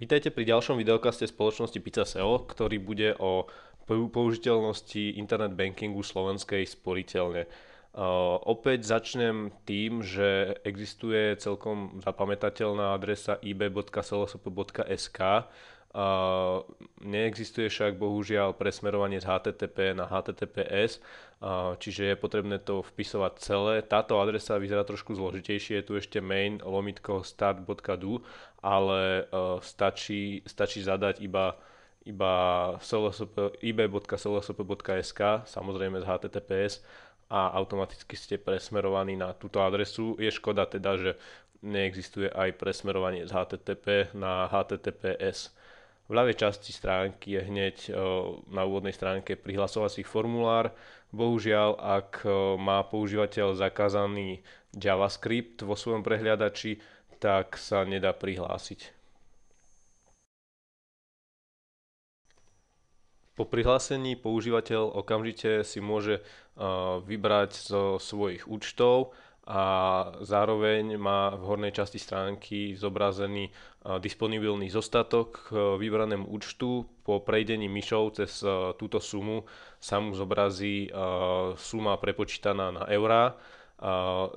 Vítajte pri ďalšom videokaste spoločnosti Pizza.seo, ktorý bude o použiteľnosti internet bankingu slovenskej sporiteľne. Uh, opäť začnem tým, že existuje celkom zapamätateľná adresa ib.slsp.sk, neexistuje však bohužiaľ presmerovanie z HTTP na HTTPS, čiže je potrebné to vpisovať celé. Táto adresa vyzerá trošku zložitejšie, je tu ešte main lomitko start.du, ale e, stačí, stačí zadať iba iba ib.solosop.sk, samozrejme z HTTPS a automaticky ste presmerovaní na túto adresu. Je škoda teda, že neexistuje aj presmerovanie z HTTP na HTTPS. V ľavej časti stránky je hneď e, na úvodnej stránke prihlasovací formulár. Bohužiaľ, ak e, má používateľ zakázaný JavaScript vo svojom prehliadači, tak sa nedá prihlásiť. Po prihlásení používateľ okamžite si môže e, vybrať zo svojich účtov a zároveň má v hornej časti stránky zobrazený disponibilný zostatok k vybranému účtu. Po prejdení myšov cez túto sumu sa mu zobrazí suma prepočítaná na eurá.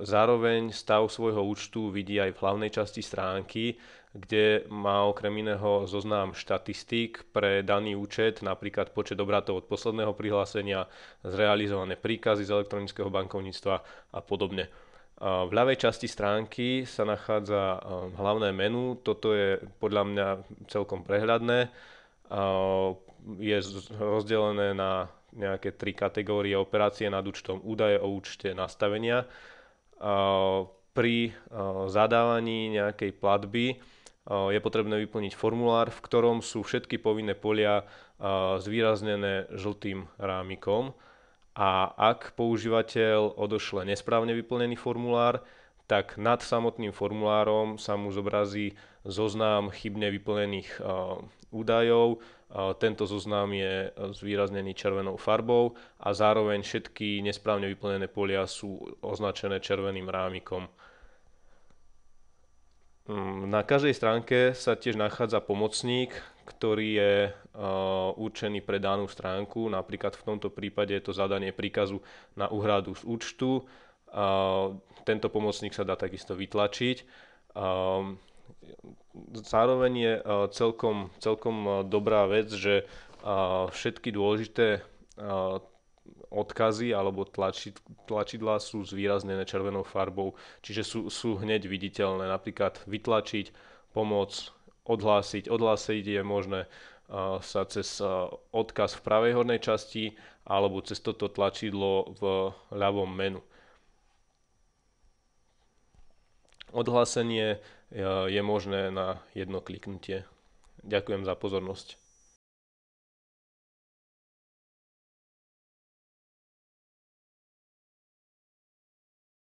Zároveň stav svojho účtu vidí aj v hlavnej časti stránky, kde má okrem iného zoznam štatistík pre daný účet, napríklad počet obratov od posledného prihlásenia, zrealizované príkazy z elektronického bankovníctva a podobne. V ľavej časti stránky sa nachádza um, hlavné menu, toto je podľa mňa celkom prehľadné. Je rozdelené na nejaké tri kategórie operácie nad účtom údaje o účte nastavenia. Pri zadávaní nejakej platby je potrebné vyplniť formulár, v ktorom sú všetky povinné polia zvýraznené žltým rámikom a ak používateľ odošle nesprávne vyplnený formulár, tak nad samotným formulárom sa mu zobrazí zoznam chybne vyplnených e, údajov. E, tento zoznam je zvýraznený červenou farbou a zároveň všetky nesprávne vyplnené polia sú označené červeným rámikom. Mm, na každej stránke sa tiež nachádza pomocník, ktorý je Eh, určený pre danú stránku. Napríklad v tomto prípade je to zadanie príkazu na úhradu z účtu. Eh, tento pomocník sa dá takisto vytlačiť. Eh, zároveň je celkom, celkom dobrá vec, že všetky dôležité odkazy alebo tlačidla tlačidlá sú zvýraznené červenou farbou, čiže sú, sú hneď viditeľné. Napríklad vytlačiť, pomoc, odhlásiť. Odhlásiť je možné sa cez odkaz v pravej hornej časti alebo cez toto tlačidlo v ľavom menu. Odhlásenie e, je možné na jedno kliknutie. Ďakujem za pozornosť.